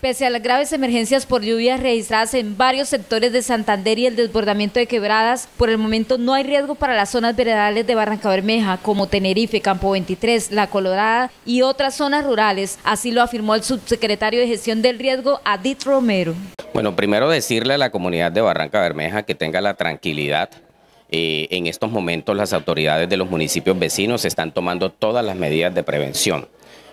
Pese a las graves emergencias por lluvias registradas en varios sectores de Santander y el desbordamiento de quebradas, por el momento no hay riesgo para las zonas veredales de Barranca Bermeja, como Tenerife, Campo 23, La Colorada y otras zonas rurales. Así lo afirmó el subsecretario de Gestión del Riesgo, Adit Romero. Bueno, primero decirle a la comunidad de Barranca Bermeja que tenga la tranquilidad eh, en estos momentos las autoridades de los municipios vecinos están tomando todas las medidas de prevención.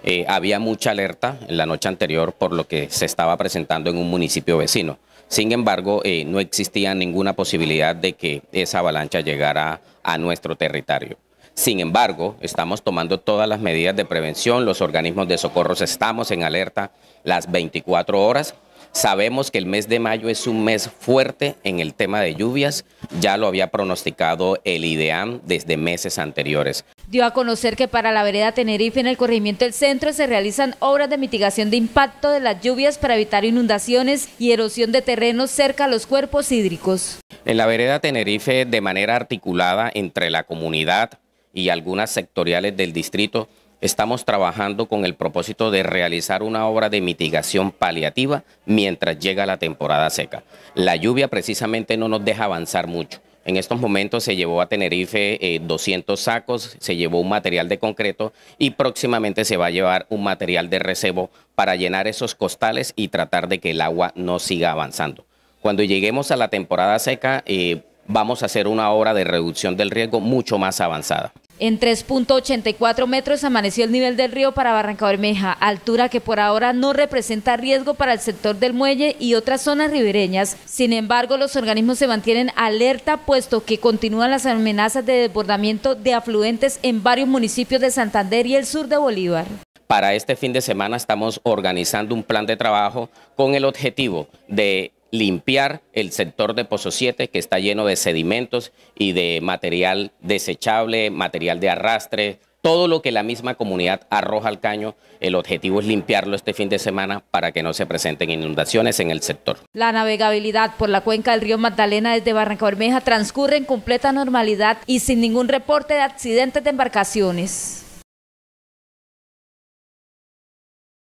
Eh, había mucha alerta en la noche anterior por lo que se estaba presentando en un municipio vecino. Sin embargo, eh, no existía ninguna posibilidad de que esa avalancha llegara a nuestro territorio. Sin embargo, estamos tomando todas las medidas de prevención, los organismos de socorros estamos en alerta las 24 horas Sabemos que el mes de mayo es un mes fuerte en el tema de lluvias, ya lo había pronosticado el IDEAM desde meses anteriores. Dio a conocer que para la vereda Tenerife en el corregimiento del centro se realizan obras de mitigación de impacto de las lluvias para evitar inundaciones y erosión de terrenos cerca a los cuerpos hídricos. En la vereda Tenerife, de manera articulada entre la comunidad y algunas sectoriales del distrito, Estamos trabajando con el propósito de realizar una obra de mitigación paliativa mientras llega la temporada seca. La lluvia precisamente no nos deja avanzar mucho. En estos momentos se llevó a Tenerife 200 eh, sacos, se llevó un material de concreto y próximamente se va a llevar un material de recebo para llenar esos costales y tratar de que el agua no siga avanzando. Cuando lleguemos a la temporada seca, eh, vamos a hacer una obra de reducción del riesgo mucho más avanzada. En 3.84 metros amaneció el nivel del río para Barranca Bermeja, altura que por ahora no representa riesgo para el sector del muelle y otras zonas ribereñas. Sin embargo, los organismos se mantienen alerta puesto que continúan las amenazas de desbordamiento de afluentes en varios municipios de Santander y el sur de Bolívar. Para este fin de semana estamos organizando un plan de trabajo con el objetivo de limpiar el sector de Pozo 7 que está lleno de sedimentos y de material desechable, material de arrastre, todo lo que la misma comunidad arroja al caño. El objetivo es limpiarlo este fin de semana para que no se presenten inundaciones en el sector. La navegabilidad por la cuenca del río Magdalena desde Barranca Bermeja transcurre en completa normalidad y sin ningún reporte de accidentes de embarcaciones.